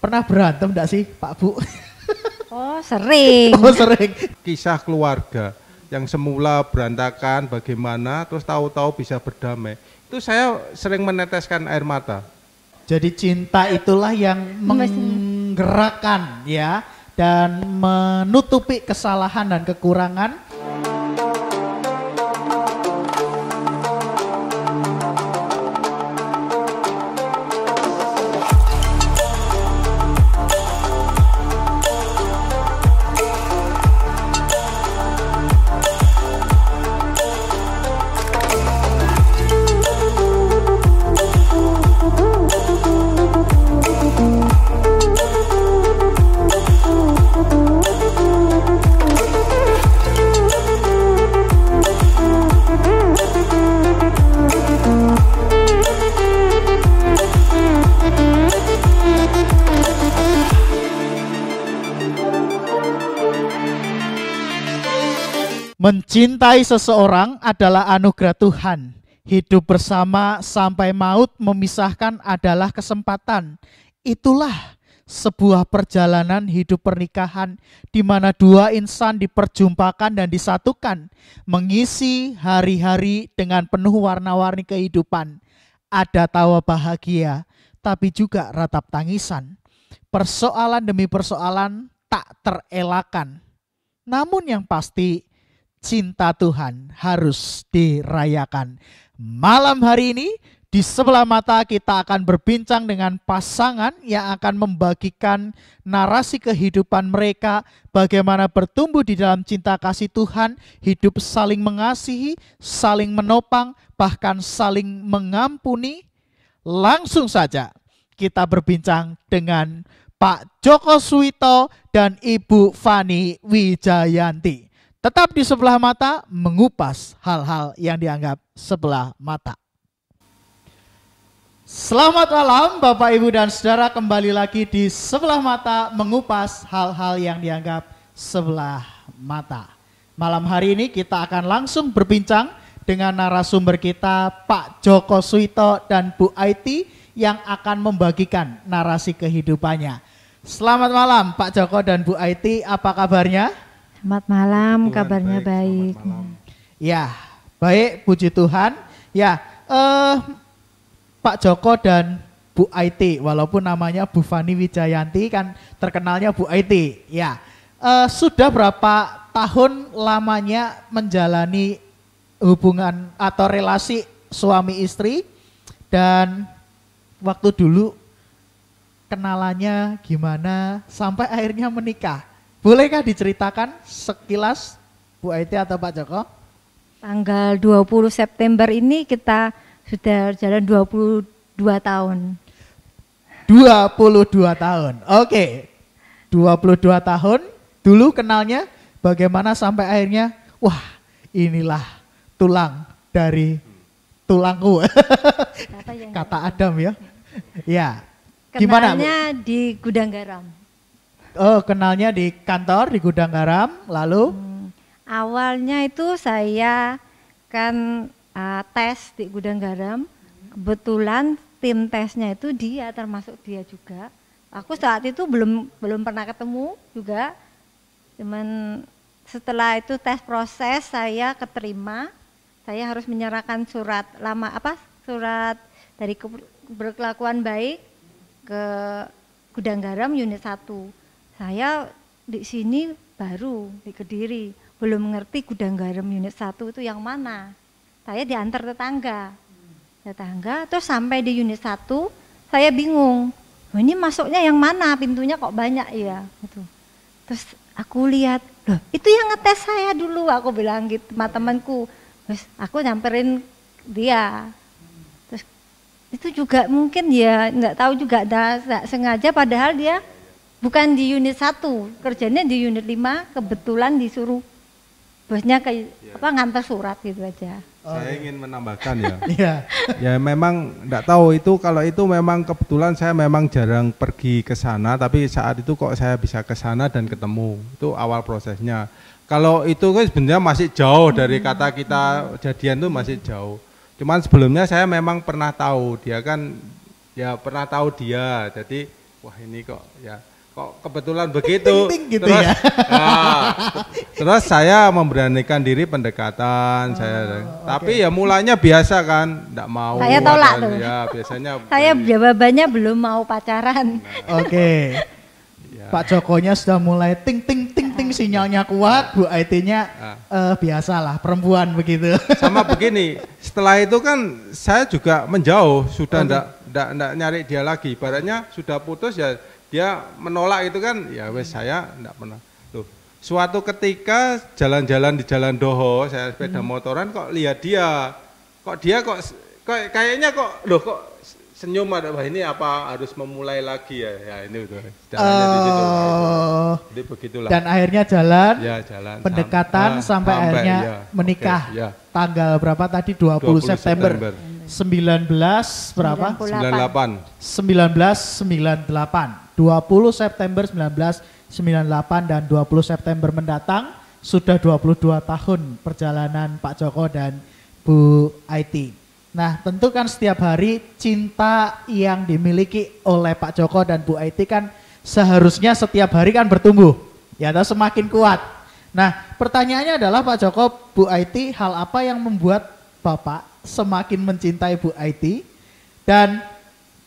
Pernah berantem enggak sih Pak Bu? Oh sering. oh sering. Kisah keluarga yang semula berantakan bagaimana terus tahu-tahu bisa berdamai. Itu saya sering meneteskan air mata. Jadi cinta itulah yang menggerakkan ya dan menutupi kesalahan dan kekurangan Mencintai seseorang adalah anugerah Tuhan. Hidup bersama sampai maut memisahkan adalah kesempatan. Itulah sebuah perjalanan hidup pernikahan di mana dua insan diperjumpakan dan disatukan, mengisi hari-hari dengan penuh warna-warni kehidupan. Ada tawa bahagia, tapi juga ratap tangisan. Persoalan demi persoalan tak terelakkan. Namun yang pasti, cinta Tuhan harus dirayakan. Malam hari ini di sebelah mata kita akan berbincang dengan pasangan yang akan membagikan narasi kehidupan mereka, bagaimana bertumbuh di dalam cinta kasih Tuhan, hidup saling mengasihi, saling menopang, bahkan saling mengampuni. Langsung saja kita berbincang dengan Pak Joko Suwito dan Ibu Fani Wijayanti tetap di sebelah mata mengupas hal-hal yang dianggap sebelah mata. Selamat malam Bapak Ibu dan Saudara kembali lagi di sebelah mata mengupas hal-hal yang dianggap sebelah mata. Malam hari ini kita akan langsung berbincang dengan narasumber kita Pak Joko Suito dan Bu Aiti yang akan membagikan narasi kehidupannya. Selamat malam Pak Joko dan Bu Aiti, apa kabarnya? Selamat malam, Tuhan, kabarnya baik. baik. Malam. Ya, baik, puji Tuhan. Ya, eh, Pak Joko dan Bu IT, walaupun namanya Bu Fani Wijayanti kan terkenalnya Bu IT. Ya, eh, sudah berapa tahun lamanya menjalani hubungan atau relasi suami istri dan waktu dulu kenalannya gimana sampai akhirnya menikah? Bolehkah diceritakan sekilas Bu Aiti atau Pak Joko? Tanggal 20 September ini kita sudah jalan 22 tahun. 22 tahun. Oke. Okay. 22 tahun dulu kenalnya bagaimana sampai akhirnya wah, inilah tulang dari tulangku. Kata, Kata Adam ya. Ya. Kenalnya Gimana, Bu? di Gudang Garam. Oh, kenalnya di kantor di gudang garam, lalu? Hmm, awalnya itu saya kan uh, tes di gudang garam. Kebetulan tim tesnya itu dia termasuk dia juga. Aku saat itu belum belum pernah ketemu juga. Cuman setelah itu tes proses saya keterima. Saya harus menyerahkan surat lama apa? Surat dari berkelakuan baik ke gudang garam unit 1 saya di sini baru di Kediri, belum mengerti gudang garam unit satu itu yang mana. Saya diantar tetangga. Tetangga terus sampai di unit satu saya bingung. Oh, ini masuknya yang mana? Pintunya kok banyak ya gitu. Terus aku lihat, loh itu yang ngetes saya dulu aku bilang gitu sama temanku. Terus aku nyamperin dia. Terus itu juga mungkin ya nggak tahu juga ada sengaja padahal dia bukan di unit satu kerjanya di unit lima kebetulan disuruh bosnya ke ya. apa ngantar surat gitu aja oh, saya ingin menambahkan ya ya. ya memang enggak tahu itu kalau itu memang kebetulan saya memang jarang pergi ke sana tapi saat itu kok saya bisa ke sana dan ketemu itu awal prosesnya kalau itu kan sebenarnya masih jauh dari hmm. kata kita jadian tuh masih jauh cuman sebelumnya saya memang pernah tahu dia kan ya pernah tahu dia jadi wah ini kok ya kok kebetulan begitu. Ting, ting, ting, gitu terus, ya. Nah, terus saya memberanikan diri pendekatan oh, saya. Okay. Tapi ya mulanya biasa kan, enggak mau. Saya tolak tuh. Ya, biasanya Saya jawabannya belum mau pacaran. Nah. Oke. Okay. ya. Pak Jokonya sudah mulai ting ting ting ting ah. sinyalnya kuat, Bu IT-nya nah. uh, eh, biasalah perempuan begitu. Sama begini, setelah itu kan saya juga menjauh, sudah tidak enggak okay. enggak nyari dia lagi. Ibaratnya sudah putus ya dia menolak itu kan ya wes saya enggak pernah tuh suatu ketika jalan-jalan di jalan Doho saya sepeda hmm. motoran kok lihat dia kok dia kok kok kayaknya kok loh kok senyum ada bah ini apa harus memulai lagi ya ya ini itu. uh, di situ oh. begitulah dan akhirnya jalan ya jalan pendekatan sam ah, sampai, sampai akhirnya ya, menikah okay, ya. tanggal berapa tadi 20, 20 September, September. 19 berapa 98 1998 20 September 1998 dan 20 September mendatang sudah 22 tahun perjalanan Pak Joko dan Bu IT. Nah, tentu kan setiap hari cinta yang dimiliki oleh Pak Joko dan Bu IT kan seharusnya setiap hari kan bertumbuh. Ya, atau semakin kuat. Nah, pertanyaannya adalah Pak Joko, Bu IT hal apa yang membuat Bapak semakin mencintai Bu IT dan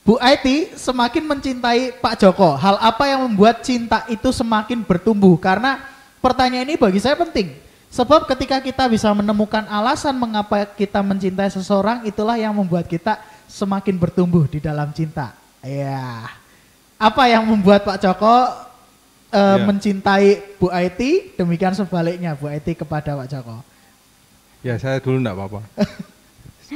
Bu Aiti semakin mencintai Pak Joko. Hal apa yang membuat cinta itu semakin bertumbuh? Karena pertanyaan ini bagi saya penting. Sebab ketika kita bisa menemukan alasan mengapa kita mencintai seseorang, itulah yang membuat kita semakin bertumbuh di dalam cinta. Ya. Apa yang membuat Pak Joko uh, eh, yeah. mencintai Bu Aiti? Demikian sebaliknya Bu Aiti kepada Pak Joko. Ya, saya dulu enggak apa-apa.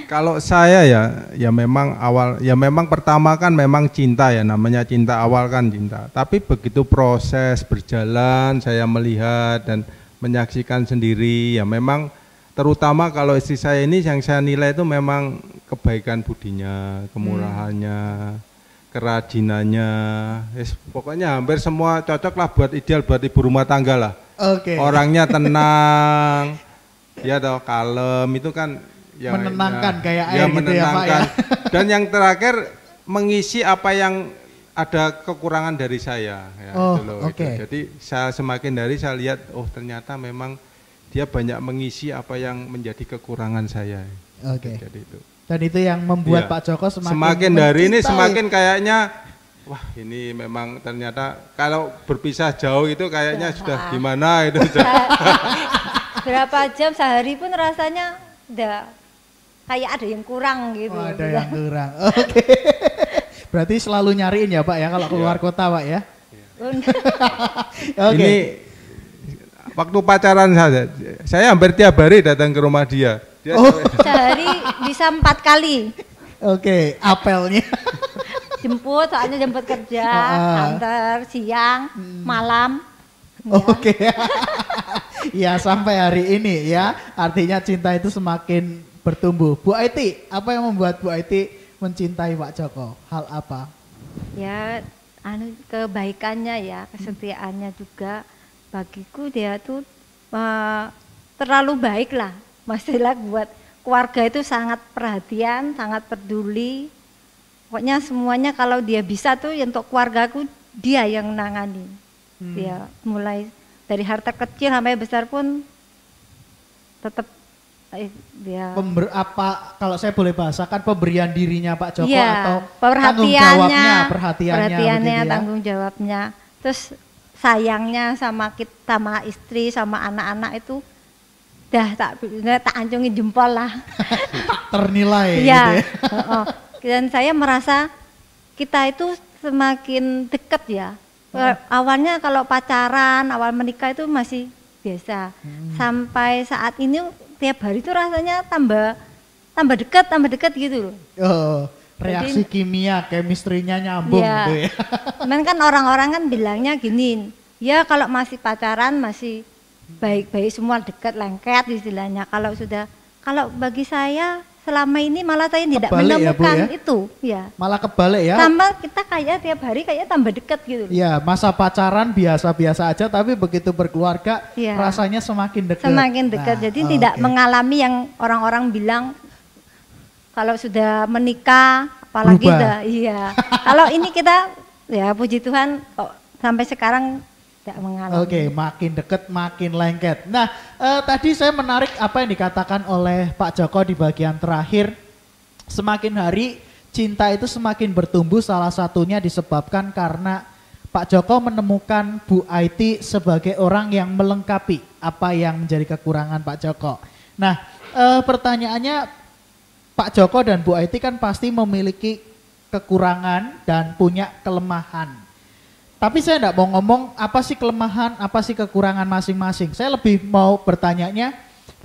Kalau saya ya, ya memang awal, ya memang pertama kan memang cinta ya, namanya cinta awal kan cinta. Tapi begitu proses berjalan, saya melihat dan menyaksikan sendiri, ya memang terutama kalau istri saya ini yang saya nilai itu memang kebaikan budinya, kemurahannya, hmm. kerajinannya, yes, pokoknya hampir semua cocok lah buat ideal buat ibu rumah tangga lah. Oke. Okay. Orangnya tenang, ya toh kalem itu kan ya, menenangkan ya, kayak ya air ya, gitu ya Pak ya. Dan yang terakhir mengisi apa yang ada kekurangan dari saya ya oh, gitu loh. Gitu. Okay. Jadi saya semakin dari saya lihat oh ternyata memang dia banyak mengisi apa yang menjadi kekurangan saya. Oke. Okay. Jadi itu. Dan itu yang membuat ya. Pak Joko semakin semakin dari ini semakin kayaknya wah ini memang ternyata kalau berpisah jauh itu kayaknya Berapa? Iya. sudah gimana itu. Berapa jam sehari pun rasanya enggak kayak ada yang kurang gitu. Oh, ada yang kurang. Oke. Okay. Berarti selalu nyariin ya, Pak ya kalau keluar iya. kota, Pak ya. Okay. Iya. Ini waktu pacaran saja, saya hampir tiap hari datang ke rumah dia. dia oh. Sehari bisa empat kali. Oke, okay, apelnya. jemput, soalnya jemput kerja, uh, antar siang, hmm. malam. Iya. Oke. Okay. ya sampai hari ini ya, artinya cinta itu semakin bertumbuh. Bu Aiti, apa yang membuat Bu Aiti mencintai Pak Joko? Hal apa? Ya, anu kebaikannya ya, kesetiaannya juga. Bagiku dia tuh uh, terlalu baik lah, masalah buat keluarga itu sangat perhatian, sangat peduli. Pokoknya semuanya kalau dia bisa tuh ya untuk keluargaku dia yang nangani. Hmm. Dia mulai dari harta kecil sampai besar pun tetap ya. Pember, apa kalau saya boleh bahasakan pemberian dirinya Pak Joko ya, atau tanggung jawabnya, perhatiannya, perhatiannya ya. tanggung jawabnya. Terus sayangnya sama kita sama istri sama anak-anak itu dah tak tak anjungin jempol lah. ternilai ya, gitu ya. Dan saya merasa kita itu semakin dekat ya. Oh. Awalnya kalau pacaran, awal menikah itu masih biasa. Hmm. Sampai saat ini tiap hari itu rasanya tambah tambah dekat, tambah dekat gitu loh. Oh, reaksi Jadi, kimia, chemistry-nya nyambung ya, gitu ya. Cuman kan orang-orang kan bilangnya gini, ya kalau masih pacaran masih baik-baik semua dekat lengket istilahnya. Kalau sudah kalau bagi saya selama ini malah saya tidak kebalik menemukan ya, Bu, ya? itu ya malah kebalik ya tambah kita kayak tiap hari kayak tambah dekat gitu ya masa pacaran biasa-biasa aja tapi begitu berkeluarga ya. rasanya semakin dekat semakin dekat nah, jadi oh, tidak okay. mengalami yang orang-orang bilang kalau sudah menikah apalagi dah iya kalau ini kita ya puji Tuhan kok sampai sekarang tidak mengalami. Oke, okay, makin dekat makin lengket. Nah, eh, tadi saya menarik apa yang dikatakan oleh Pak Joko di bagian terakhir. Semakin hari cinta itu semakin bertumbuh salah satunya disebabkan karena Pak Joko menemukan Bu Aiti sebagai orang yang melengkapi apa yang menjadi kekurangan Pak Joko. Nah, eh, pertanyaannya Pak Joko dan Bu Aiti kan pasti memiliki kekurangan dan punya kelemahan tapi saya tidak mau ngomong apa sih kelemahan, apa sih kekurangan masing-masing. Saya lebih mau bertanyanya,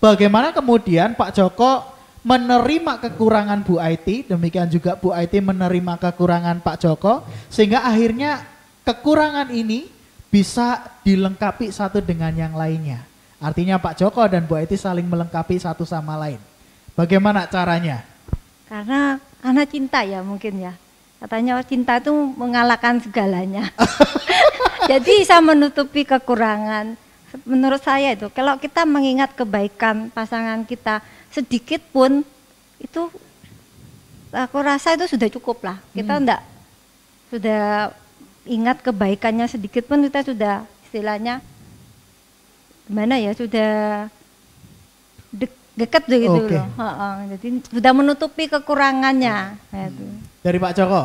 bagaimana kemudian Pak Joko menerima kekurangan Bu IT, demikian juga Bu IT menerima kekurangan Pak Joko, sehingga akhirnya kekurangan ini bisa dilengkapi satu dengan yang lainnya. Artinya Pak Joko dan Bu IT saling melengkapi satu sama lain. Bagaimana caranya? Karena karena cinta ya mungkin ya. Katanya oh, cinta itu mengalahkan segalanya. Jadi bisa menutupi kekurangan. Menurut saya itu, kalau kita mengingat kebaikan pasangan kita sedikit pun, itu aku rasa itu sudah cukup lah. Kita hmm. enggak sudah ingat kebaikannya sedikit pun kita sudah istilahnya gimana ya sudah deket gitu okay. loh. Ha -ha. Jadi sudah menutupi kekurangannya. Gitu. Dari Pak Joko.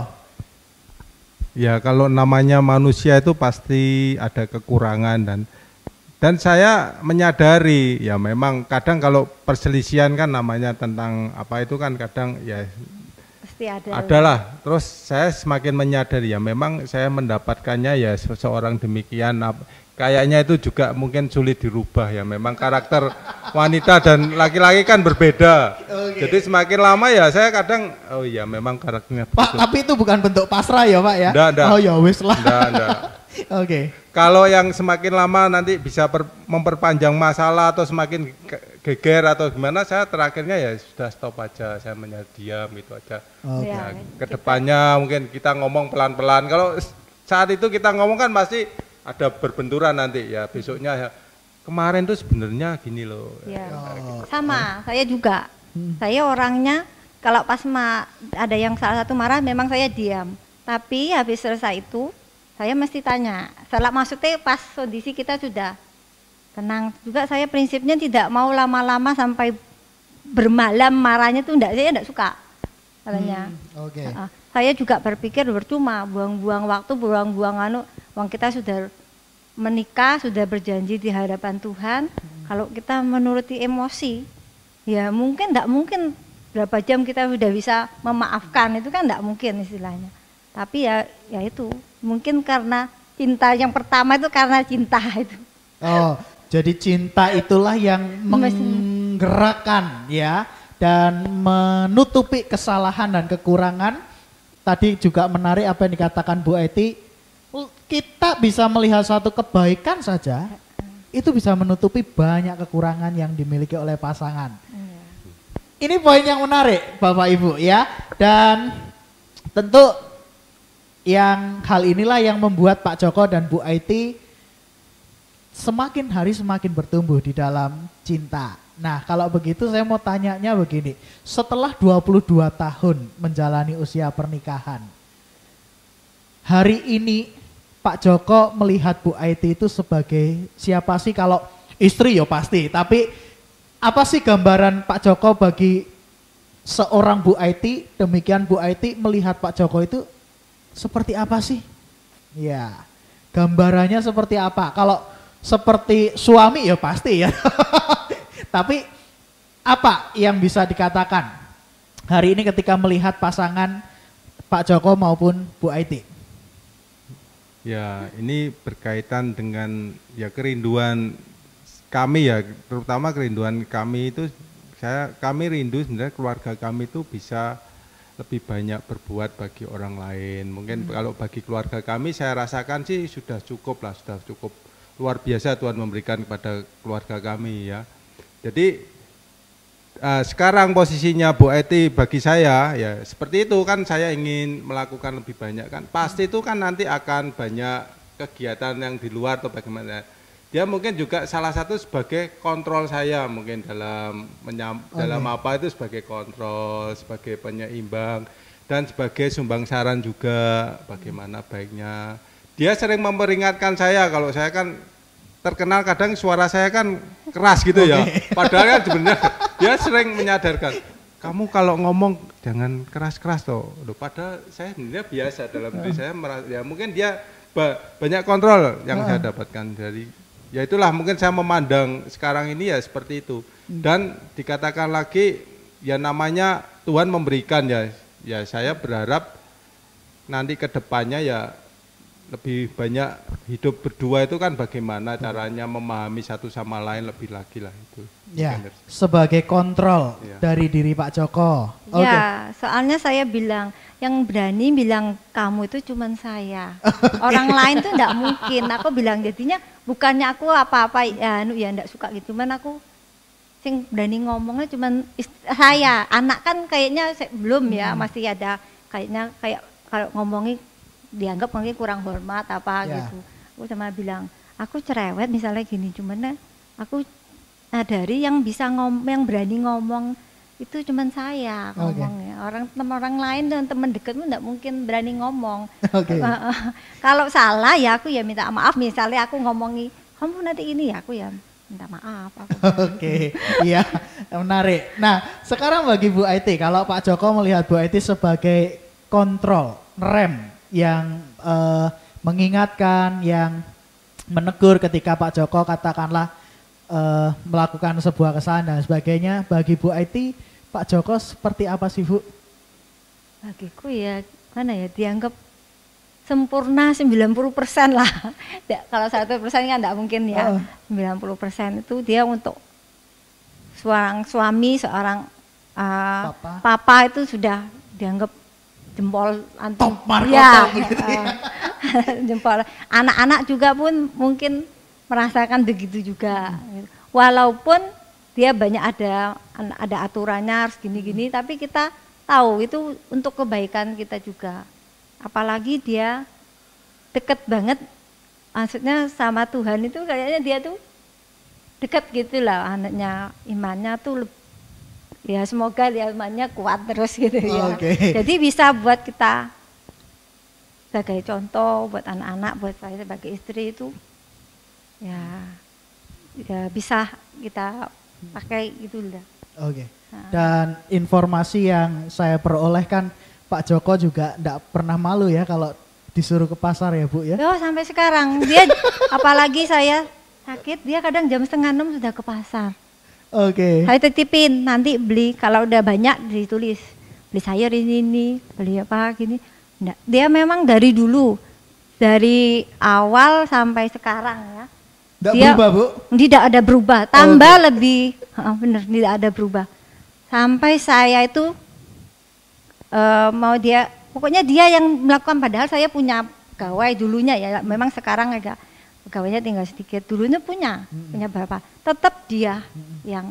Ya kalau namanya manusia itu pasti ada kekurangan dan dan saya menyadari ya memang kadang kalau perselisian kan namanya tentang apa itu kan kadang ya pasti ada. Adalah. Terus saya semakin menyadari ya memang saya mendapatkannya ya seseorang demikian kayaknya itu juga mungkin sulit dirubah ya. Memang karakter wanita dan laki-laki kan berbeda. Okay. Jadi semakin lama ya saya kadang oh iya memang karakternya. Pak, betul. tapi itu bukan bentuk pasrah ya, Pak ya? Nggak, nggak. Oh ya wis lah. Oke. okay. Kalau yang semakin lama nanti bisa memperpanjang masalah atau semakin geger atau gimana, saya terakhirnya ya sudah stop aja, saya menyadiam itu aja. Okay. Ya, kedepannya mungkin kita ngomong pelan-pelan. Kalau saat itu kita ngomong kan pasti ada berbenturan nanti ya besoknya ya, kemarin tuh sebenarnya gini loh. Iya. Ya. Oh. Sama, saya juga. Hmm. Saya orangnya kalau pas ma ada yang salah satu marah memang saya diam. Tapi habis selesai itu saya mesti tanya. Setelah maksudnya pas kondisi kita sudah tenang juga saya prinsipnya tidak mau lama-lama sampai bermalam marahnya tuh enggak saya enggak suka. katanya Hmm, Oke. Okay. Uh -uh saya juga berpikir bercuma buang-buang waktu, buang-buang anu, uang kita sudah menikah, sudah berjanji di hadapan Tuhan. Hmm. Kalau kita menuruti emosi, ya mungkin tidak mungkin berapa jam kita sudah bisa memaafkan itu kan tidak mungkin istilahnya. Tapi ya ya itu mungkin karena cinta yang pertama itu karena cinta itu. Oh, jadi cinta itulah yang menggerakkan ya dan menutupi kesalahan dan kekurangan tadi juga menarik apa yang dikatakan Bu Eti. Kita bisa melihat suatu kebaikan saja, itu bisa menutupi banyak kekurangan yang dimiliki oleh pasangan. Iya. Ini poin yang menarik, Bapak Ibu ya. Dan tentu yang hal inilah yang membuat Pak Joko dan Bu Aiti semakin hari semakin bertumbuh di dalam cinta. Nah, kalau begitu saya mau tanyanya begini. Setelah 22 tahun menjalani usia pernikahan, hari ini Pak Joko melihat Bu Aiti itu sebagai siapa sih kalau istri ya pasti, tapi apa sih gambaran Pak Joko bagi seorang Bu Aiti, demikian Bu Aiti melihat Pak Joko itu seperti apa sih? Ya, gambarannya seperti apa? Kalau seperti suami ya pasti ya. Tapi apa yang bisa dikatakan hari ini ketika melihat pasangan Pak Joko maupun Bu Aiti? Ya, ini berkaitan dengan ya kerinduan kami ya, terutama kerinduan kami itu saya kami rindu sebenarnya keluarga kami itu bisa lebih banyak berbuat bagi orang lain. Mungkin hmm. kalau bagi keluarga kami saya rasakan sih sudah cukup lah, sudah cukup luar biasa Tuhan memberikan kepada keluarga kami ya. Jadi uh, sekarang posisinya Bu Eti bagi saya ya seperti itu kan saya ingin melakukan lebih banyak kan pasti itu kan nanti akan banyak kegiatan yang di luar atau bagaimana dia mungkin juga salah satu sebagai kontrol saya mungkin dalam menyam, oh, dalam iya. apa itu sebagai kontrol sebagai penyeimbang dan sebagai sumbang saran juga bagaimana baiknya dia sering memperingatkan saya kalau saya kan terkenal kadang suara saya kan keras gitu okay. ya. Padahal kan sebenarnya dia sering menyadarkan, kamu kalau ngomong jangan keras-keras toh. Loh, padahal saya sebenarnya biasa dalam diri saya merasa, ya mungkin dia ba banyak kontrol yang nah. saya dapatkan dari ya itulah mungkin saya memandang sekarang ini ya seperti itu. Hmm. Dan dikatakan lagi ya namanya Tuhan memberikan ya. Ya saya berharap nanti kedepannya ya lebih banyak hidup berdua itu kan bagaimana caranya memahami satu sama lain lebih lagi lah itu. Ya, sebagai kontrol ya. dari diri Pak Joko. Okay. Ya, soalnya saya bilang yang berani bilang kamu itu cuma saya. Okay. Orang lain tuh enggak mungkin. Aku bilang jadinya bukannya aku apa-apa ya anu ya enggak suka gitu, cuman aku sing berani ngomongnya cuman saya. Anak kan kayaknya belum ya, hmm. masih ada kayaknya kayak kalau ngomongin dianggap mungkin kurang hormat apa yeah. gitu aku cuma bilang aku cerewet misalnya gini cuman aku dari yang bisa ngom yang berani ngomong itu cuman saya ngomong okay. orang teman orang lain dan teman dekatmu tidak mungkin berani ngomong okay. kalau salah ya aku ya minta maaf misalnya aku ngomongi kamu nanti ini ya aku ya minta maaf Oke, oke iya menarik nah sekarang bagi Bu Aiti kalau Pak Joko melihat Bu Aiti sebagai kontrol rem yang uh, mengingatkan, yang menegur ketika Pak Joko katakanlah uh, melakukan sebuah kesalahan dan sebagainya. Bagi Bu Aiti, Pak Joko seperti apa sih Bu? Bagiku ya, mana ya, dianggap sempurna 90 persen lah. Nggak, kalau satu persen kan tidak mungkin ya. Uh. 90 persen itu dia untuk seorang suami, seorang uh, papa. papa itu sudah dianggap jempol antum. Top ya, gitu ya. jempol. Anak-anak juga pun mungkin merasakan begitu juga. Walaupun dia banyak ada ada aturannya harus gini-gini, hmm. tapi kita tahu itu untuk kebaikan kita juga. Apalagi dia deket banget, maksudnya sama Tuhan itu kayaknya dia tuh deket gitulah anaknya imannya tuh ya semoga lihatnya kuat terus gitu ya. Okay. Jadi bisa buat kita sebagai contoh buat anak-anak, buat saya sebagai istri itu ya ya bisa kita pakai gitu udah. Oke. Okay. Nah. Dan informasi yang saya peroleh kan Pak Joko juga tidak pernah malu ya kalau disuruh ke pasar ya Bu ya. Oh sampai sekarang dia apalagi saya sakit dia kadang jam setengah enam sudah ke pasar Oke. Okay. Saya titipin nanti beli kalau udah banyak ditulis beli sayur ini ini beli apa gini. Nggak. dia memang dari dulu dari awal sampai sekarang ya. Tidak dia, berubah bu? Tidak ada berubah, tambah oh, okay. lebih oh, bener tidak ada berubah. Sampai saya itu uh, mau dia pokoknya dia yang melakukan padahal saya punya gawai dulunya ya memang sekarang agak pegawainya tinggal sedikit dulunya punya hmm. punya berapa tetap dia hmm. yang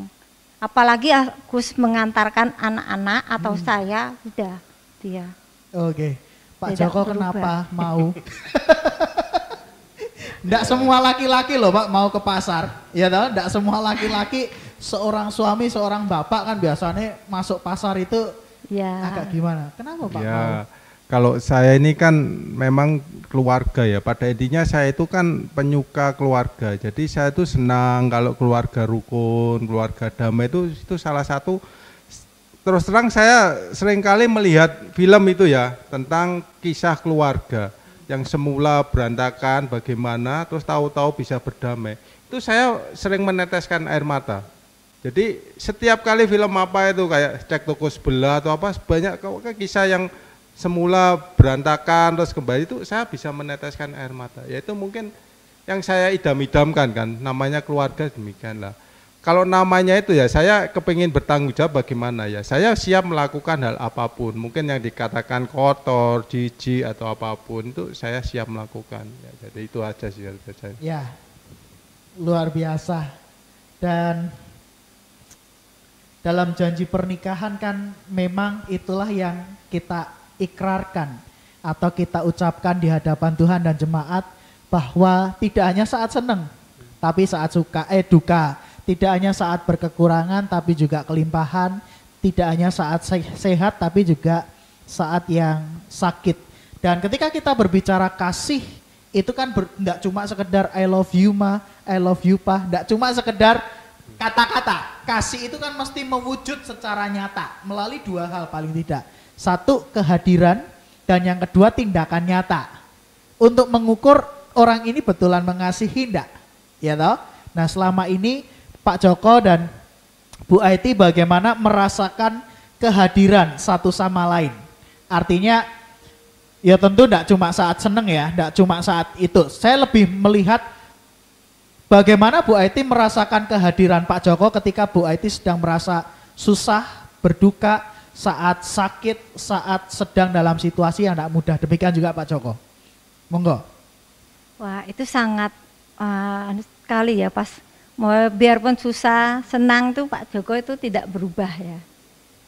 apalagi Gus mengantarkan anak-anak atau hmm. saya sudah dia oke okay. Pak Tidak Joko berubah. kenapa mau Tidak semua laki-laki loh Pak mau ke pasar ya tahu tidak semua laki-laki seorang suami seorang bapak kan biasanya masuk pasar itu ya. agak gimana kenapa Pak ya. mau kalau saya ini kan memang keluarga ya pada intinya saya itu kan penyuka keluarga jadi saya itu senang kalau keluarga rukun keluarga damai itu itu salah satu terus terang saya seringkali melihat film itu ya tentang kisah keluarga yang semula berantakan bagaimana terus tahu-tahu bisa berdamai itu saya sering meneteskan air mata jadi setiap kali film apa itu kayak cek toko sebelah atau apa banyak kisah yang semula berantakan terus kembali itu saya bisa meneteskan air mata yaitu mungkin yang saya idam-idamkan kan namanya keluarga demikianlah kalau namanya itu ya saya kepingin bertanggung jawab bagaimana ya saya siap melakukan hal apapun mungkin yang dikatakan kotor jijik atau apapun itu saya siap melakukan ya, jadi itu aja sih saya ya luar biasa dan dalam janji pernikahan kan memang itulah yang kita ikrarkan atau kita ucapkan di hadapan Tuhan dan jemaat bahwa tidak hanya saat senang tapi saat suka eh duka, tidak hanya saat berkekurangan tapi juga kelimpahan, tidak hanya saat sehat tapi juga saat yang sakit. Dan ketika kita berbicara kasih itu kan tidak cuma sekedar I love you ma, I love you pa, tidak cuma sekedar kata-kata. Kasih itu kan mesti mewujud secara nyata melalui dua hal paling tidak. Satu kehadiran dan yang kedua tindakan nyata. Untuk mengukur orang ini betulan mengasihi enggak? Ya toh? Nah, selama ini Pak Joko dan Bu Aiti bagaimana merasakan kehadiran satu sama lain. Artinya ya tentu tidak cuma saat seneng ya, tidak cuma saat itu. Saya lebih melihat bagaimana Bu Aiti merasakan kehadiran Pak Joko ketika Bu Aiti sedang merasa susah, berduka, saat sakit, saat sedang dalam situasi yang tidak mudah. Demikian juga Pak Joko. Monggo. Wah, itu sangat uh, sekali ya pas mau biarpun susah, senang tuh Pak Joko itu tidak berubah ya.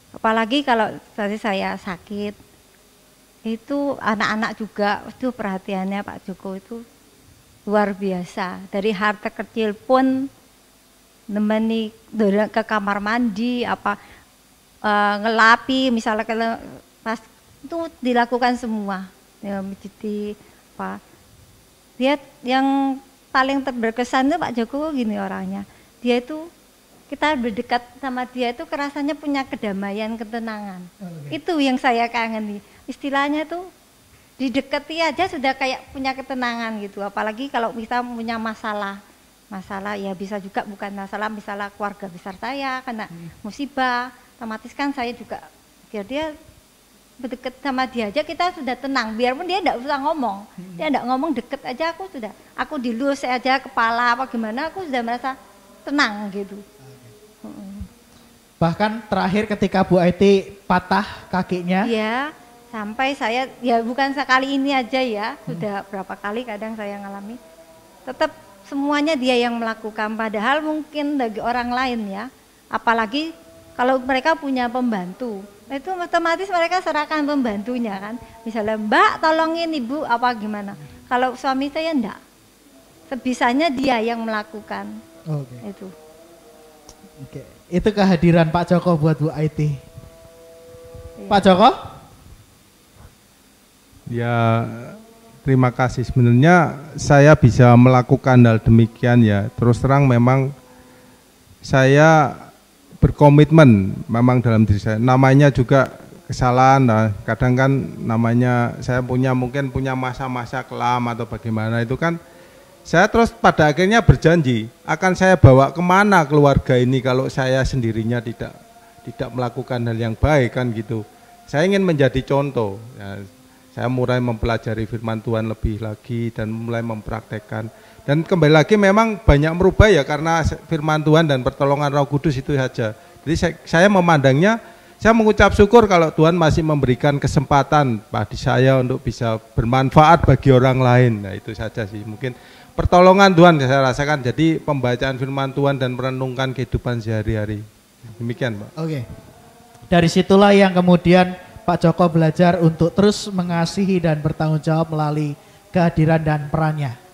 Apalagi kalau tadi saya sakit, itu anak-anak juga, itu perhatiannya Pak Joko itu luar biasa. Dari harta kecil pun nemeni ke kamar mandi apa uh, ngelapi misalnya kalau pas itu dilakukan semua ya menjadi apa dia yang paling terberkesan tuh Pak Joko gini orangnya dia itu kita berdekat sama dia itu kerasanya punya kedamaian ketenangan oh, okay. itu yang saya kangen nih istilahnya tuh didekati aja sudah kayak punya ketenangan gitu apalagi kalau bisa punya masalah masalah ya bisa juga bukan masalah misalnya keluarga besar saya kena hmm. musibah otomatis kan saya juga biar dia deket sama dia aja kita sudah tenang biarpun dia tidak usah ngomong hmm. dia tidak ngomong deket aja aku sudah aku dilus aja kepala apa gimana aku sudah merasa tenang gitu hmm. bahkan terakhir ketika Bu Aiti patah kakinya ya sampai saya ya bukan sekali ini aja ya hmm. sudah berapa kali kadang saya ngalami tetap semuanya dia yang melakukan padahal mungkin bagi orang lain ya apalagi kalau mereka punya pembantu, itu otomatis mereka serahkan pembantunya kan. Misalnya, "Mbak, tolongin Ibu apa gimana?" Kalau suami saya enggak. Sebisanya dia yang melakukan. Okay. Itu. Okay. Itu kehadiran Pak Joko buat Bu IT. yeah. Pak Joko? Ya, terima kasih. Sebenarnya saya bisa melakukan hal demikian ya. Terus terang memang saya berkomitmen memang dalam diri saya. Namanya juga kesalahan, nah, kadang kan namanya saya punya mungkin punya masa-masa kelam atau bagaimana itu kan saya terus pada akhirnya berjanji akan saya bawa kemana keluarga ini kalau saya sendirinya tidak tidak melakukan hal yang baik kan gitu. Saya ingin menjadi contoh. Ya, saya mulai mempelajari firman Tuhan lebih lagi dan mulai mempraktekkan dan kembali lagi memang banyak merubah ya karena firman Tuhan dan pertolongan Roh Kudus itu saja. Jadi saya, saya memandangnya, saya mengucap syukur kalau Tuhan masih memberikan kesempatan bagi saya untuk bisa bermanfaat bagi orang lain. Nah itu saja sih mungkin pertolongan Tuhan saya rasakan. Jadi pembacaan firman Tuhan dan merenungkan kehidupan sehari-hari. Demikian Pak. Oke. Dari situlah yang kemudian Pak Joko belajar untuk terus mengasihi dan bertanggung jawab melalui kehadiran dan perannya.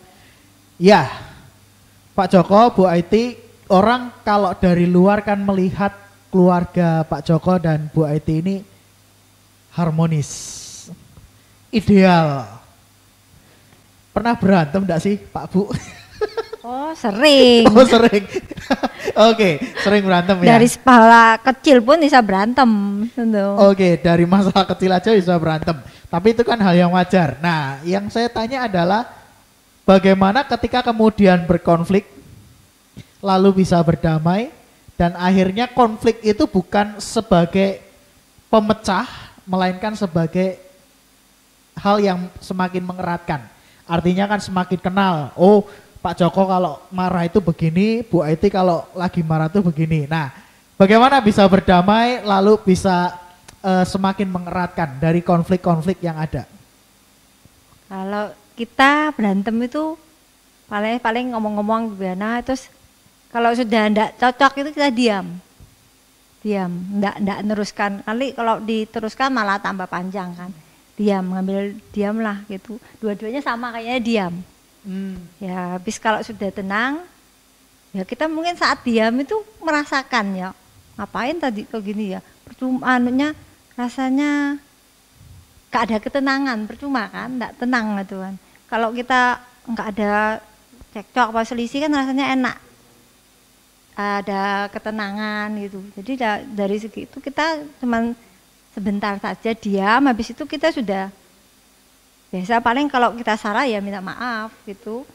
Ya, Pak Joko, Bu Aiti, orang kalau dari luar kan melihat keluarga Pak Joko dan Bu Aiti ini harmonis, ideal. Pernah berantem enggak sih Pak Bu? Oh sering. Oh sering. Oke, okay, sering berantem ya. Dari kepala kecil pun bisa berantem. Gitu. Oke, okay, dari masalah kecil aja bisa berantem. Tapi itu kan hal yang wajar. Nah, yang saya tanya adalah Bagaimana ketika kemudian berkonflik, lalu bisa berdamai, dan akhirnya konflik itu bukan sebagai pemecah, melainkan sebagai hal yang semakin mengeratkan. Artinya kan semakin kenal. Oh, Pak Joko kalau marah itu begini, Bu Aiti kalau lagi marah itu begini. Nah, bagaimana bisa berdamai lalu bisa uh, semakin mengeratkan dari konflik-konflik yang ada? Kalau kita berantem itu paling paling ngomong-ngomong gimana gitu ya. terus kalau sudah tidak cocok itu kita diam diam tidak tidak neruskan kali kalau diteruskan malah tambah panjang kan diam ngambil diam lah gitu dua-duanya sama kayaknya diam hmm. ya habis kalau sudah tenang ya kita mungkin saat diam itu merasakan ya ngapain tadi kok gini ya percuma anunya rasanya gak ada ketenangan percuma kan tidak tenang gitu kan kalau kita nggak ada cekcok apa selisih kan rasanya enak. Ada ketenangan gitu. Jadi dari segi itu kita cuman sebentar saja diam habis itu kita sudah biasa paling kalau kita salah ya minta maaf gitu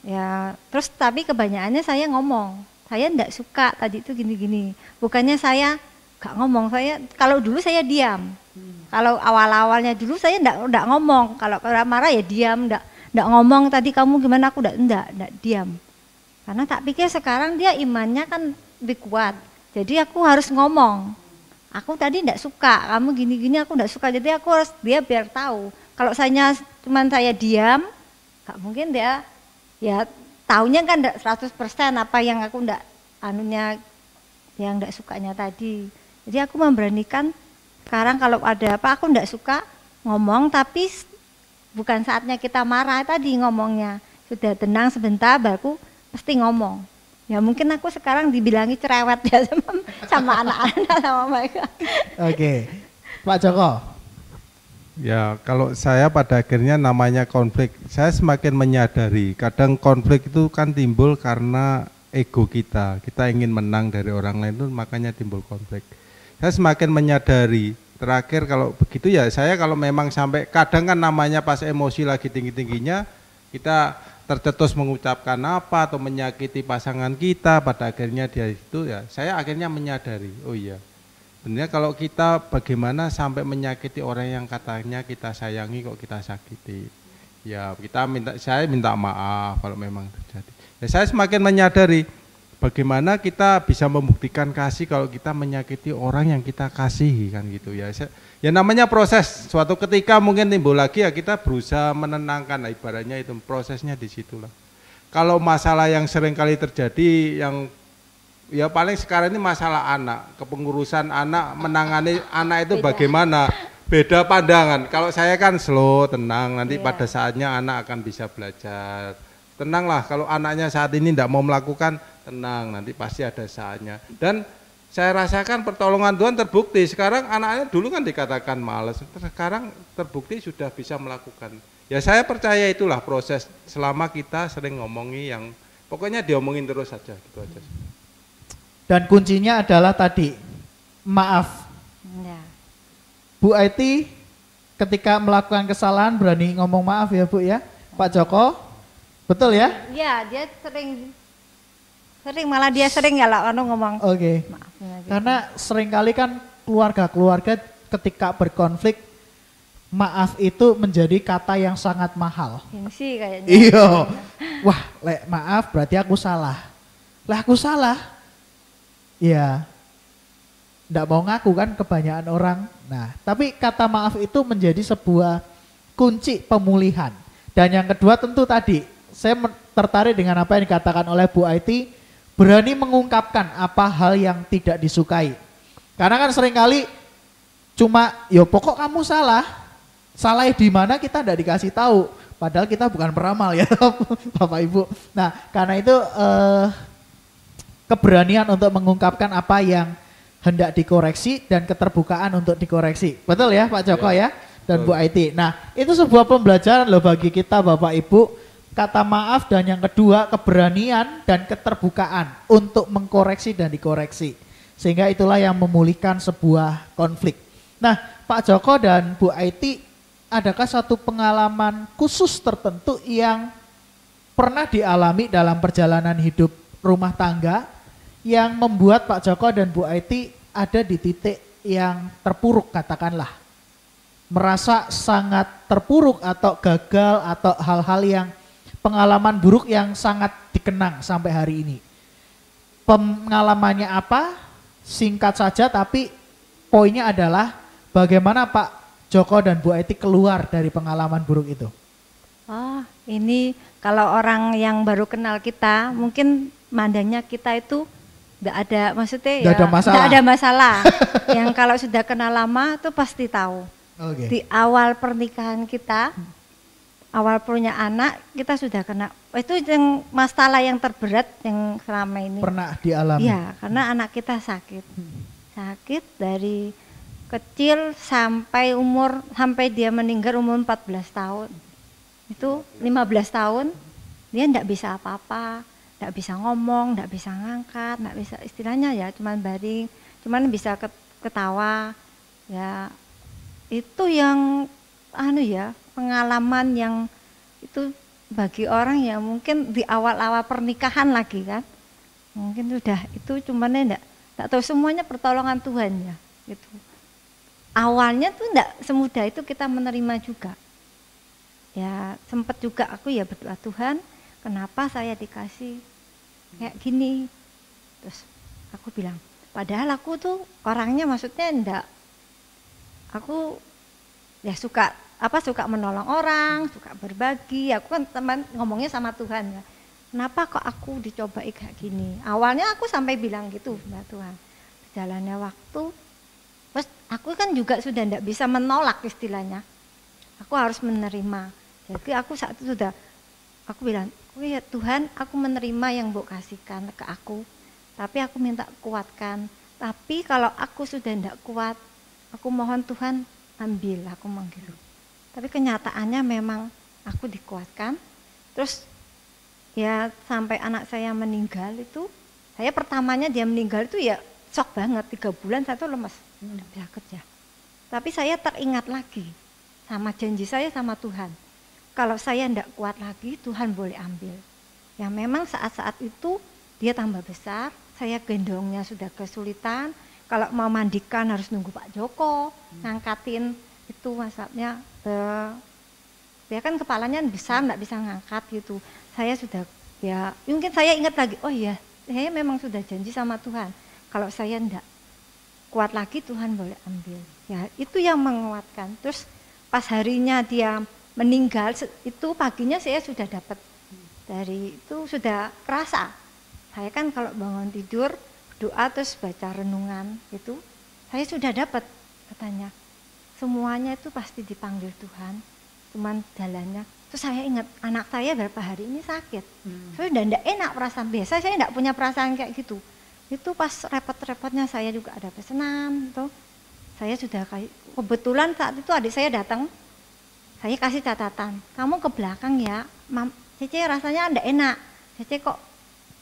ya terus tapi kebanyakannya saya ngomong saya ndak suka tadi itu gini-gini bukannya saya nggak ngomong saya kalau dulu saya diam hmm. kalau awal-awalnya dulu saya ndak enggak ngomong kalau marah marah ya diam ndak ndak ngomong tadi kamu gimana aku ndak ndak ndak diam karena tak pikir sekarang dia imannya kan lebih kuat jadi aku harus ngomong aku tadi ndak suka kamu gini gini aku ndak suka jadi aku harus dia biar tahu kalau saya cuman saya diam nggak mungkin dia ya taunya kan ndak 100% apa yang aku ndak anunya yang ndak sukanya tadi jadi aku memberanikan sekarang kalau ada apa aku ndak suka ngomong tapi bukan saatnya kita marah tadi ngomongnya sudah tenang sebentar baru pasti ngomong ya mungkin aku sekarang dibilangi cerewet ya sama sama anak-anak sama mereka oke okay. Pak Joko ya kalau saya pada akhirnya namanya konflik saya semakin menyadari kadang konflik itu kan timbul karena ego kita kita ingin menang dari orang lain itu makanya timbul konflik saya semakin menyadari terakhir kalau begitu ya saya kalau memang sampai kadang kan namanya pas emosi lagi tinggi-tingginya kita tercetus mengucapkan apa atau menyakiti pasangan kita pada akhirnya dia itu ya saya akhirnya menyadari oh iya benar kalau kita bagaimana sampai menyakiti orang yang katanya kita sayangi kok kita sakiti ya kita minta saya minta maaf kalau memang terjadi ya saya semakin menyadari bagaimana kita bisa membuktikan kasih kalau kita menyakiti orang yang kita kasihi kan gitu ya. Ya namanya proses. Suatu ketika mungkin timbul lagi ya kita berusaha menenangkan. Nah, ibaratnya itu prosesnya di disitulah. Kalau masalah yang sering kali terjadi yang ya paling sekarang ini masalah anak, kepengurusan anak, menangani anak itu Beda. bagaimana? Beda pandangan. Kalau saya kan slow, tenang, nanti yeah. pada saatnya anak akan bisa belajar tenanglah kalau anaknya saat ini tidak mau melakukan tenang nanti pasti ada saatnya dan saya rasakan pertolongan Tuhan terbukti sekarang anaknya dulu kan dikatakan males sekarang terbukti sudah bisa melakukan ya saya percaya itulah proses selama kita sering ngomongi yang pokoknya diomongin terus saja gitu aja dan kuncinya adalah tadi maaf ya. Bu Aiti ketika melakukan kesalahan berani ngomong maaf ya Bu ya Pak Joko Betul ya? Iya, dia sering sering malah dia sering ya lah anu ngomong. Oke. Okay. Karena sering kali kan keluarga-keluarga ketika berkonflik maaf itu menjadi kata yang sangat mahal. Gengsi kayaknya. Iya. Wah, le, maaf berarti aku salah. Lah aku salah. Iya. Ndak mau ngaku kan kebanyakan orang. Nah, tapi kata maaf itu menjadi sebuah kunci pemulihan. Dan yang kedua tentu tadi saya tertarik dengan apa yang dikatakan oleh Bu Aiti, berani mengungkapkan apa hal yang tidak disukai. Karena kan seringkali cuma, yo ya, pokok kamu salah, salah di mana kita tidak dikasih tahu. Padahal kita bukan peramal ya, Bapak Ibu. Nah, karena itu eh, keberanian untuk mengungkapkan apa yang hendak dikoreksi dan keterbukaan untuk dikoreksi. Betul ya Pak Joko ya, ya? dan Bu Aiti. Nah, itu sebuah pembelajaran loh bagi kita Bapak Ibu kata maaf dan yang kedua keberanian dan keterbukaan untuk mengkoreksi dan dikoreksi. Sehingga itulah yang memulihkan sebuah konflik. Nah, Pak Joko dan Bu Aiti, adakah satu pengalaman khusus tertentu yang pernah dialami dalam perjalanan hidup rumah tangga yang membuat Pak Joko dan Bu Aiti ada di titik yang terpuruk katakanlah. Merasa sangat terpuruk atau gagal atau hal-hal yang pengalaman buruk yang sangat dikenang sampai hari ini. Pengalamannya apa? Singkat saja tapi poinnya adalah bagaimana Pak Joko dan Bu Eti keluar dari pengalaman buruk itu. oh, ini kalau orang yang baru kenal kita mungkin mandangnya kita itu tidak ada maksudnya tidak ya, ada masalah. Gak ada masalah. yang kalau sudah kenal lama tuh pasti tahu. Okay. Di awal pernikahan kita hmm awal punya anak kita sudah kena itu yang masalah yang terberat yang selama ini pernah dialami ya karena anak kita sakit hmm. sakit dari kecil sampai umur sampai dia meninggal umur 14 tahun itu 15 tahun dia tidak bisa apa-apa tidak bisa ngomong tidak bisa ngangkat tidak bisa istilahnya ya cuman baring cuman bisa ketawa ya itu yang anu ya pengalaman yang itu bagi orang ya mungkin di awal-awal pernikahan lagi kan mungkin sudah itu cuman enggak tak tahu semuanya pertolongan Tuhan ya itu awalnya tuh enggak semudah itu kita menerima juga ya sempat juga aku ya berdoa Tuhan kenapa saya dikasih kayak gini terus aku bilang padahal aku tuh orangnya maksudnya enggak aku ya suka apa suka menolong orang, suka berbagi. Aku kan teman ngomongnya sama Tuhan ya. Kenapa kok aku dicoba kayak gini? Awalnya aku sampai bilang gitu, Mbak Tuhan. Jalannya waktu, terus aku kan juga sudah tidak bisa menolak istilahnya. Aku harus menerima. Jadi aku saat itu sudah, aku bilang, oh ya Tuhan, aku menerima yang Mbok kasihkan ke aku. Tapi aku minta kuatkan. Tapi kalau aku sudah tidak kuat, aku mohon Tuhan ambil, aku manggil tapi kenyataannya memang aku dikuatkan terus ya sampai anak saya meninggal itu saya pertamanya dia meninggal itu ya shock banget tiga bulan saya tuh udah hmm. sakit ya tapi saya teringat lagi sama janji saya sama Tuhan kalau saya tidak kuat lagi Tuhan boleh ambil ya memang saat-saat itu dia tambah besar saya gendongnya sudah kesulitan kalau mau mandikan harus nunggu Pak Joko hmm. ngangkatin itu masaknya eh, ya kan kepalanya besar nggak bisa ngangkat gitu saya sudah ya mungkin saya ingat lagi oh iya saya memang sudah janji sama Tuhan kalau saya enggak kuat lagi Tuhan boleh ambil ya itu yang menguatkan terus pas harinya dia meninggal itu paginya saya sudah dapat dari itu sudah kerasa saya kan kalau bangun tidur doa terus baca renungan itu saya sudah dapat katanya semuanya itu pasti dipanggil Tuhan cuman jalannya terus saya ingat anak saya berapa hari ini sakit hmm. saya udah enggak enak perasaan biasa saya enggak punya perasaan kayak gitu itu pas repot-repotnya saya juga ada pesenam tuh saya sudah kebetulan saat itu adik saya datang saya kasih catatan kamu ke belakang ya Mam, Cece rasanya enggak enak Cece kok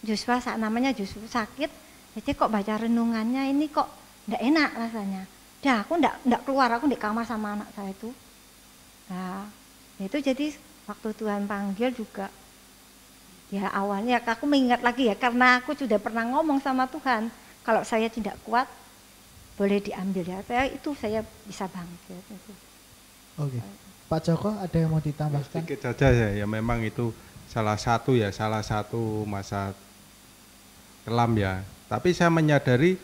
Joshua namanya Joshua sakit Cece kok baca renungannya ini kok enggak enak rasanya Ya aku ndak ndak keluar aku di kamar sama anak saya itu nah itu jadi waktu Tuhan panggil juga ya awalnya aku mengingat lagi ya karena aku sudah pernah ngomong sama Tuhan kalau saya tidak kuat boleh diambil ya saya itu saya bisa bangkit Oke okay. Pak Joko ada yang mau ditambahkan? Sedikit saja ya, ya memang itu salah satu ya salah satu masa kelam ya tapi saya menyadari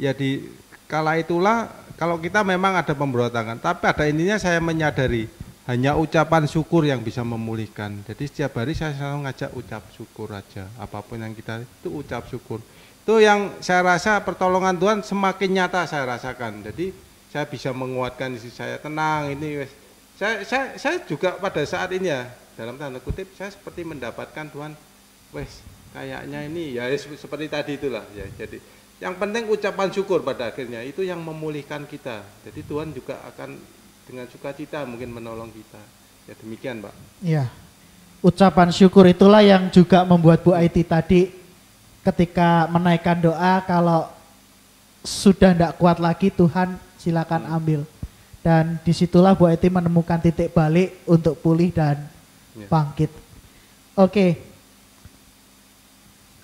ya di kala itulah kalau kita memang ada pemberontakan, tapi ada intinya saya menyadari hanya ucapan syukur yang bisa memulihkan. Jadi setiap hari saya selalu ngajak ucap syukur aja, apapun yang kita itu ucap syukur. Itu yang saya rasa pertolongan Tuhan semakin nyata saya rasakan. Jadi saya bisa menguatkan isi saya tenang ini Saya, saya, saya juga pada saat ini ya dalam tanda kutip saya seperti mendapatkan Tuhan wes kayaknya ini ya seperti tadi itulah ya jadi yang penting ucapan syukur pada akhirnya itu yang memulihkan kita. Jadi Tuhan juga akan dengan sukacita mungkin menolong kita. Ya demikian, Pak. Iya. Ucapan syukur itulah yang juga membuat Bu Aiti tadi ketika menaikkan doa kalau sudah tidak kuat lagi Tuhan silakan ambil. Dan disitulah Bu Aiti menemukan titik balik untuk pulih dan ya. bangkit. Oke. Okay.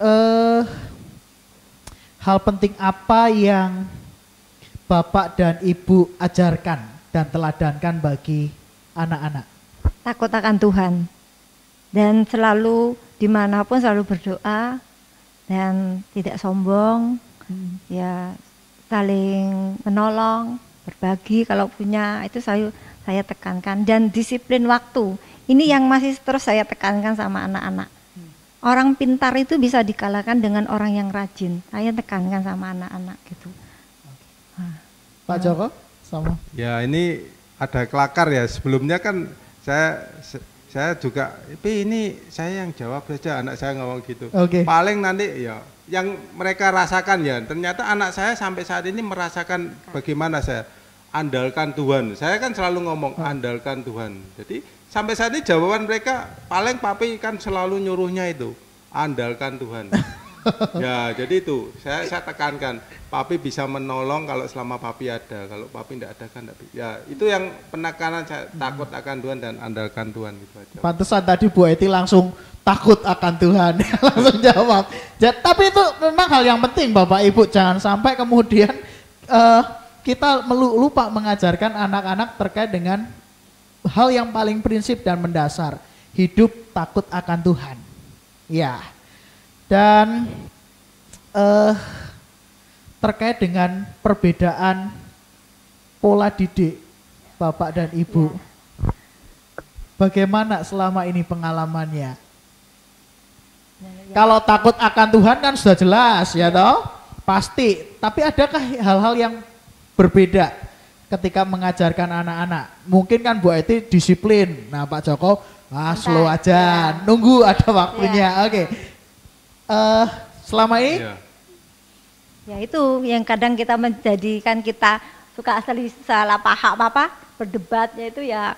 Uh, eh, hal penting apa yang Bapak dan Ibu ajarkan dan teladankan bagi anak-anak? Takut akan Tuhan dan selalu dimanapun selalu berdoa dan tidak sombong hmm. ya saling menolong berbagi kalau punya itu saya saya tekankan dan disiplin waktu ini yang masih terus saya tekankan sama anak-anak orang pintar itu bisa dikalahkan dengan orang yang rajin. Saya tekankan sama anak-anak gitu. Nah, Pak Joko sama. Ya ini ada kelakar ya. Sebelumnya kan saya saya juga, tapi ini saya yang jawab saja anak saya ngomong gitu. Okay. Paling nanti ya yang mereka rasakan ya. Ternyata anak saya sampai saat ini merasakan bagaimana saya andalkan Tuhan. Saya kan selalu ngomong andalkan Tuhan. Jadi sampai saat ini jawaban mereka paling papi kan selalu nyuruhnya itu andalkan Tuhan. ya jadi itu saya saya tekankan papi bisa menolong kalau selama papi ada kalau papi tidak ada kan tidak ya itu yang penekanan saya takut akan Tuhan dan andalkan Tuhan gitu aja pantesan tadi Bu Eti langsung takut akan Tuhan langsung jawab ja, tapi itu memang hal yang penting Bapak Ibu jangan sampai kemudian uh, kita lupa mengajarkan anak-anak terkait dengan hal yang paling prinsip dan mendasar, hidup takut akan Tuhan. Ya. Dan eh terkait dengan perbedaan pola didik Bapak dan Ibu. Ya. Bagaimana selama ini pengalamannya? Nah, ya. Kalau takut akan Tuhan kan sudah jelas ya, ya toh? Pasti. Tapi adakah hal-hal yang berbeda? ketika mengajarkan anak-anak? Mungkin kan Bu Eti disiplin. Nah, Pak Joko, ah, Entah, slow ya. aja, ya. nunggu ada waktunya. Ya. Oke. Okay. Uh, eh, selama ini ya. ya itu yang kadang kita menjadikan kita suka asal salah paham apa berdebatnya itu ya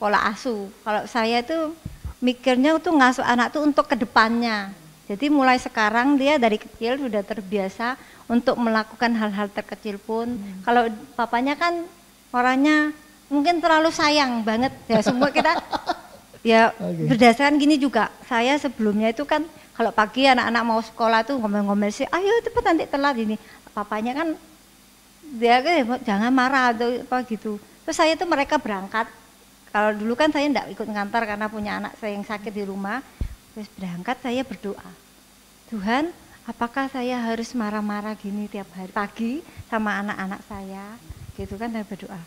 pola asu Kalau saya itu mikirnya tuh ngasuh anak tuh untuk kedepannya. Jadi mulai sekarang dia dari kecil sudah terbiasa untuk melakukan hal-hal terkecil pun. Hmm. Kalau papanya kan orangnya mungkin terlalu sayang banget ya semua kita ya okay. berdasarkan gini juga. Saya sebelumnya itu kan kalau pagi anak-anak mau sekolah tuh ngomel-ngomel sih, ayo cepet nanti telat ini. Papanya kan dia kan, jangan marah atau apa gitu. Terus saya tuh mereka berangkat. Kalau dulu kan saya tidak ikut ngantar karena punya anak saya yang sakit di rumah. Terus berangkat saya berdoa. Tuhan, apakah saya harus marah-marah gini tiap hari pagi sama anak-anak saya gitu kan saya berdoa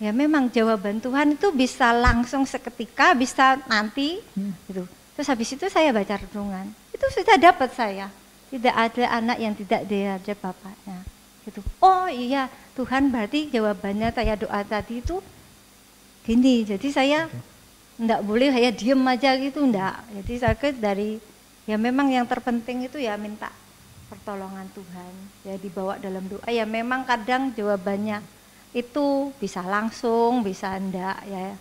ya memang jawaban Tuhan itu bisa langsung seketika bisa nanti hmm. gitu terus habis itu saya baca renungan itu sudah dapat saya tidak ada anak yang tidak diajak bapaknya gitu oh iya Tuhan berarti jawabannya saya doa tadi itu gini jadi saya enggak boleh saya diem aja gitu enggak jadi sakit dari ya memang yang terpenting itu ya minta pertolongan Tuhan ya dibawa dalam doa ya memang kadang jawabannya itu bisa langsung bisa enggak ya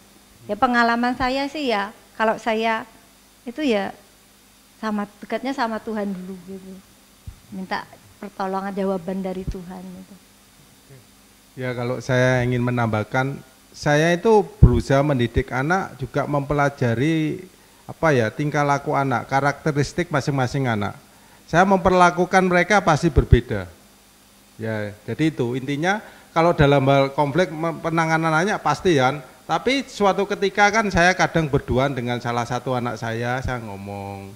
ya pengalaman saya sih ya kalau saya itu ya sama dekatnya sama Tuhan dulu gitu minta pertolongan jawaban dari Tuhan gitu. ya kalau saya ingin menambahkan saya itu berusaha mendidik anak juga mempelajari apa ya tingkah laku anak, karakteristik masing-masing anak. Saya memperlakukan mereka pasti berbeda. Ya, jadi itu intinya kalau dalam hal konflik anak pasti ya. Tapi suatu ketika kan saya kadang berduaan dengan salah satu anak saya, saya ngomong,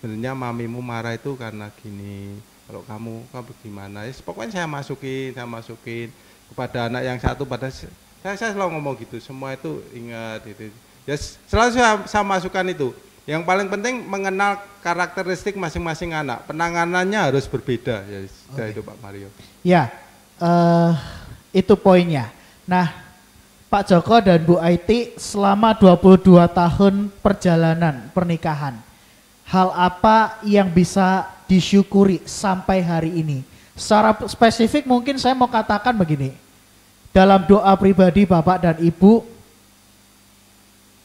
sebenarnya mamimu marah itu karena gini. Kalau kamu kamu gimana? Ya, pokoknya saya masukin, saya masukin kepada anak yang satu pada saya, saya selalu ngomong gitu. Semua itu ingat itu Ya selalu saya, saya masukkan itu. Yang paling penting mengenal karakteristik masing-masing anak. Penanganannya harus berbeda ya okay. itu Pak Mario. Ya, uh, itu poinnya. Nah, Pak Joko dan Bu Aiti selama 22 tahun perjalanan pernikahan. Hal apa yang bisa disyukuri sampai hari ini? Secara spesifik mungkin saya mau katakan begini. Dalam doa pribadi Bapak dan Ibu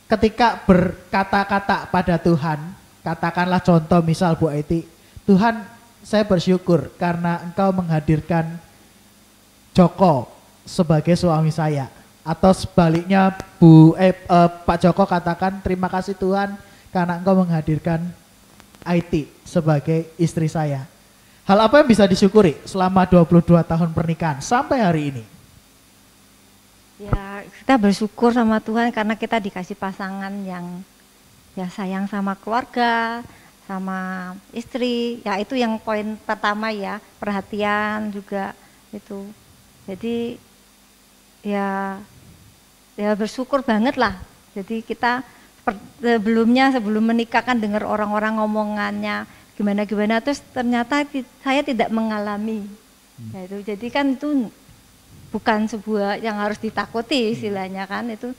ketika berkata-kata pada Tuhan, katakanlah contoh misal Bu Aiti, Tuhan saya bersyukur karena engkau menghadirkan Joko sebagai suami saya atau sebaliknya Bu eh, eh, Pak Joko katakan terima kasih Tuhan karena engkau menghadirkan IT sebagai istri saya. Hal apa yang bisa disyukuri selama 22 tahun pernikahan sampai hari ini? Ya, kita bersyukur sama Tuhan karena kita dikasih pasangan yang ya sayang sama keluarga, sama istri. Ya itu yang poin pertama ya, perhatian juga itu. Jadi ya ya bersyukur banget lah. Jadi kita sebelumnya sebelum menikah kan dengar orang-orang ngomongannya gimana gimana terus ternyata saya tidak mengalami. Hmm. Ya itu jadi kan itu bukan sebuah yang harus ditakuti hmm. istilahnya kan itu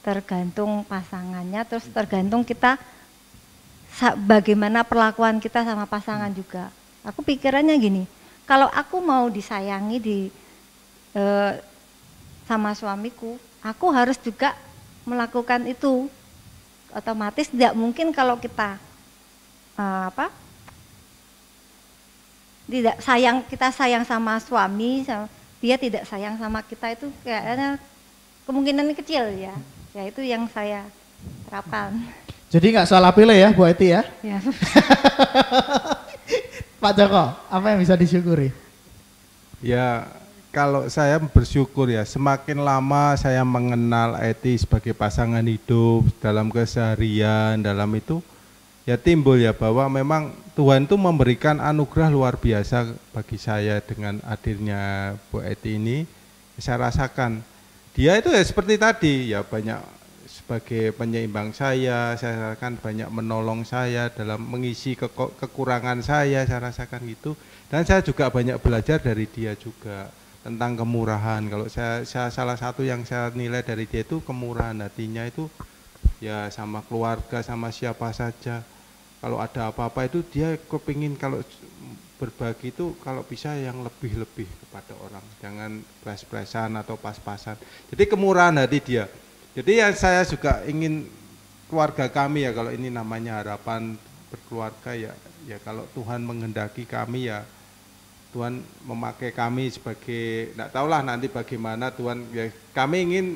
tergantung pasangannya terus tergantung kita bagaimana perlakuan kita sama pasangan hmm. juga aku pikirannya gini kalau aku mau disayangi di e, sama suamiku aku harus juga melakukan itu otomatis tidak mungkin kalau kita e, apa tidak sayang kita sayang sama suami sama, dia tidak sayang sama kita itu kayaknya kemungkinan kecil ya. Ya itu yang saya terapkan. Jadi nggak salah pilih ya Bu Eti ya? ya. Pak Joko, apa yang bisa disyukuri? Ya kalau saya bersyukur ya, semakin lama saya mengenal Eti sebagai pasangan hidup dalam keseharian, dalam itu, ya timbul ya bahwa memang Tuhan itu memberikan anugerah luar biasa bagi saya dengan hadirnya Bu Eti ini saya rasakan dia itu ya seperti tadi ya banyak sebagai penyeimbang saya saya rasakan banyak menolong saya dalam mengisi ke kekurangan saya saya rasakan gitu dan saya juga banyak belajar dari dia juga tentang kemurahan kalau saya, saya salah satu yang saya nilai dari dia itu kemurahan hatinya itu ya sama keluarga sama siapa saja kalau ada apa-apa itu dia kepingin kalau berbagi itu kalau bisa yang lebih-lebih kepada orang jangan pres-presan atau pas-pasan jadi kemurahan hati dia jadi yang saya juga ingin keluarga kami ya kalau ini namanya harapan berkeluarga ya ya kalau Tuhan menghendaki kami ya Tuhan memakai kami sebagai tidak tahulah nanti bagaimana Tuhan ya kami ingin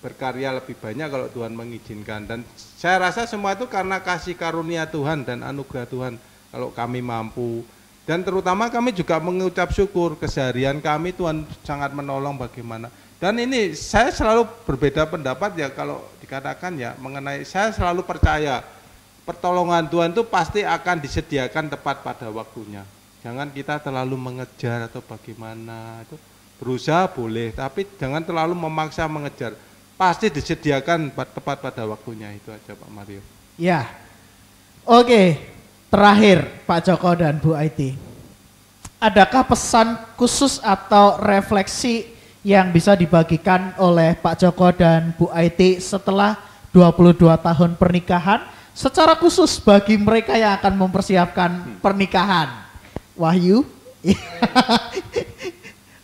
berkarya lebih banyak kalau Tuhan mengizinkan dan saya rasa semua itu karena kasih karunia Tuhan dan anugerah Tuhan kalau kami mampu dan terutama kami juga mengucap syukur keseharian kami Tuhan sangat menolong bagaimana dan ini saya selalu berbeda pendapat ya kalau dikatakan ya mengenai saya selalu percaya pertolongan Tuhan itu pasti akan disediakan tepat pada waktunya jangan kita terlalu mengejar atau bagaimana itu berusaha boleh tapi jangan terlalu memaksa mengejar pasti disediakan tepat pada waktunya itu aja Pak Mario. Ya, oke. Terakhir Pak Joko dan Bu Aiti, adakah pesan khusus atau refleksi yang bisa dibagikan oleh Pak Joko dan Bu Aiti setelah 22 tahun pernikahan secara khusus bagi mereka yang akan mempersiapkan hmm. pernikahan? Wahyu?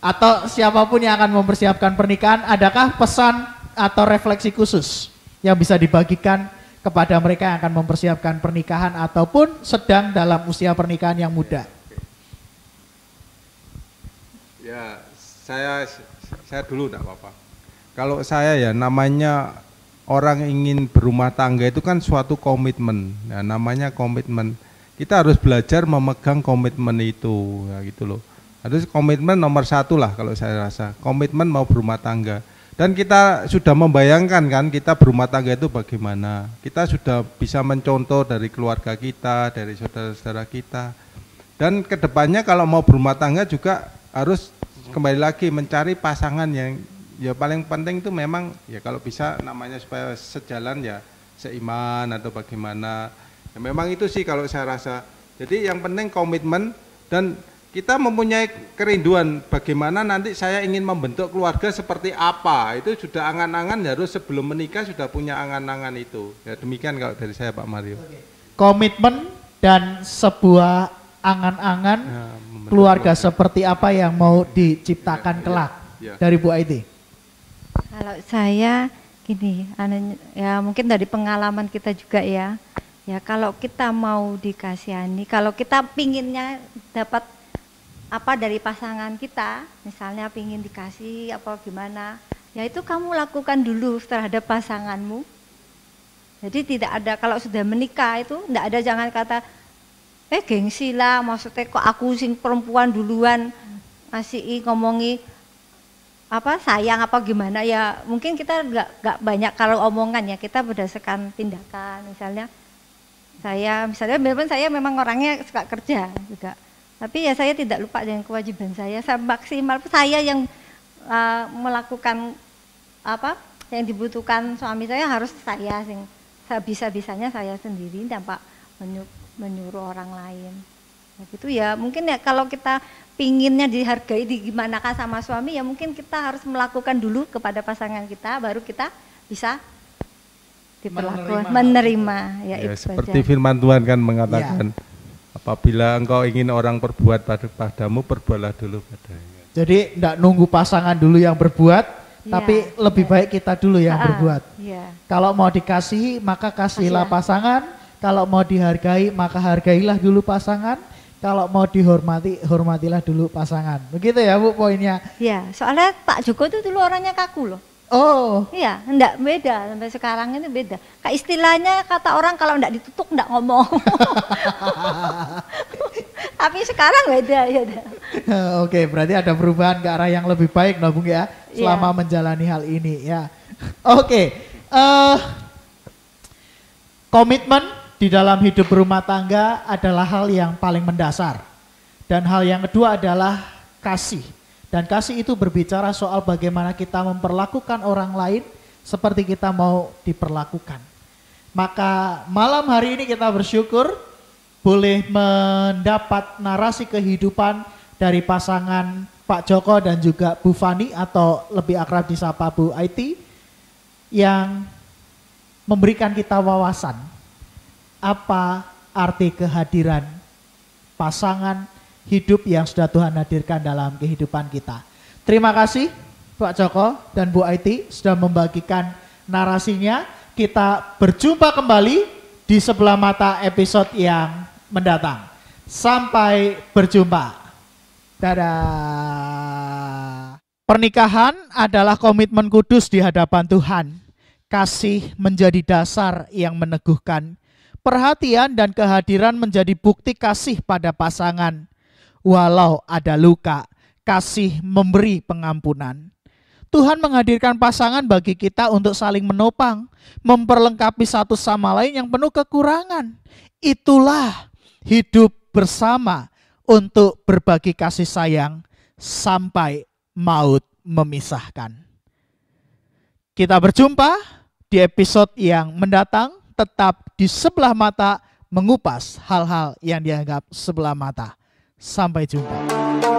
atau siapapun yang akan mempersiapkan pernikahan, adakah pesan atau refleksi khusus yang bisa dibagikan kepada mereka yang akan mempersiapkan pernikahan ataupun sedang dalam usia pernikahan yang muda? Ya, saya saya dulu enggak apa-apa. Kalau saya ya namanya orang ingin berumah tangga itu kan suatu komitmen. Ya, namanya komitmen. Kita harus belajar memegang komitmen itu, ya gitu loh. Harus komitmen nomor satu lah kalau saya rasa. Komitmen mau berumah tangga dan kita sudah membayangkan kan kita berumah tangga itu bagaimana. Kita sudah bisa mencontoh dari keluarga kita, dari saudara-saudara kita. Dan kedepannya kalau mau berumah tangga juga harus kembali lagi mencari pasangan yang ya paling penting itu memang ya kalau bisa namanya supaya sejalan ya seiman atau bagaimana. Ya memang itu sih kalau saya rasa. Jadi yang penting komitmen dan kita mempunyai kerinduan bagaimana nanti saya ingin membentuk keluarga seperti apa itu sudah angan-angan harus sebelum menikah sudah punya angan-angan itu ya demikian kalau dari saya Pak Mario komitmen dan sebuah angan-angan ya, keluarga, keluarga seperti apa yang mau diciptakan ya, ya kelak ya. dari Bu Aiti kalau saya gini anu, ya mungkin dari pengalaman kita juga ya ya kalau kita mau dikasihani kalau kita pinginnya dapat apa dari pasangan kita, misalnya pingin dikasih apa gimana, ya itu kamu lakukan dulu terhadap pasanganmu. Jadi tidak ada kalau sudah menikah itu tidak ada jangan kata eh gengsi lah maksudnya kok aku sing perempuan duluan ngasih ngomongi apa sayang apa gimana ya mungkin kita nggak nggak banyak kalau omongan ya kita berdasarkan tindakan misalnya saya misalnya memang saya memang orangnya suka kerja juga tapi ya saya tidak lupa dengan kewajiban saya. Saya maksimal saya yang uh, melakukan apa yang dibutuhkan suami saya harus saya sing bisa bisanya saya sendiri tanpa menyuruh orang lain. Begitu nah, ya mungkin ya kalau kita pinginnya dihargai di gimana kan sama suami ya mungkin kita harus melakukan dulu kepada pasangan kita baru kita bisa diperlakukan menerima, menerima ya, ya itu seperti aja. firman Tuhan kan mengatakan ya Apabila engkau ingin orang perbuat padamu, perbuatlah dulu padanya. Jadi tidak nunggu pasangan dulu yang berbuat, iya. tapi lebih ya. baik kita dulu yang uh, berbuat. Ya. Kalau mau dikasih maka kasihilah Asya. pasangan, kalau mau dihargai maka hargailah dulu pasangan, kalau mau dihormati hormatilah dulu pasangan. Begitu ya Bu poinnya. Ya, soalnya Pak Joko itu dulu orangnya kaku loh. Oh. Iya, enggak beda sampai sekarang ini beda. Kayak istilahnya kata orang kalau enggak ditutup enggak ngomong. Tapi sekarang beda ya. Oke, berarti ada perubahan ke arah yang lebih baik no Bung ya iya. selama yeah. menjalani hal ini ya. Oke. Uh, komitmen di dalam hidup rumah tangga adalah hal yang paling mendasar. Dan hal yang kedua adalah kasih dan kasih itu berbicara soal bagaimana kita memperlakukan orang lain seperti kita mau diperlakukan. Maka malam hari ini kita bersyukur boleh mendapat narasi kehidupan dari pasangan Pak Joko dan juga Bu Fani atau lebih akrab disapa Bu IT yang memberikan kita wawasan apa arti kehadiran pasangan hidup yang sudah Tuhan hadirkan dalam kehidupan kita. Terima kasih Pak Joko dan Bu Aiti sudah membagikan narasinya. Kita berjumpa kembali di sebelah mata episode yang mendatang. Sampai berjumpa. Dadah. Pernikahan adalah komitmen kudus di hadapan Tuhan. Kasih menjadi dasar yang meneguhkan. Perhatian dan kehadiran menjadi bukti kasih pada pasangan walau ada luka, kasih memberi pengampunan. Tuhan menghadirkan pasangan bagi kita untuk saling menopang, memperlengkapi satu sama lain yang penuh kekurangan. Itulah hidup bersama untuk berbagi kasih sayang sampai maut memisahkan. Kita berjumpa di episode yang mendatang tetap di sebelah mata mengupas hal-hal yang dianggap sebelah mata. Sampai jumpa.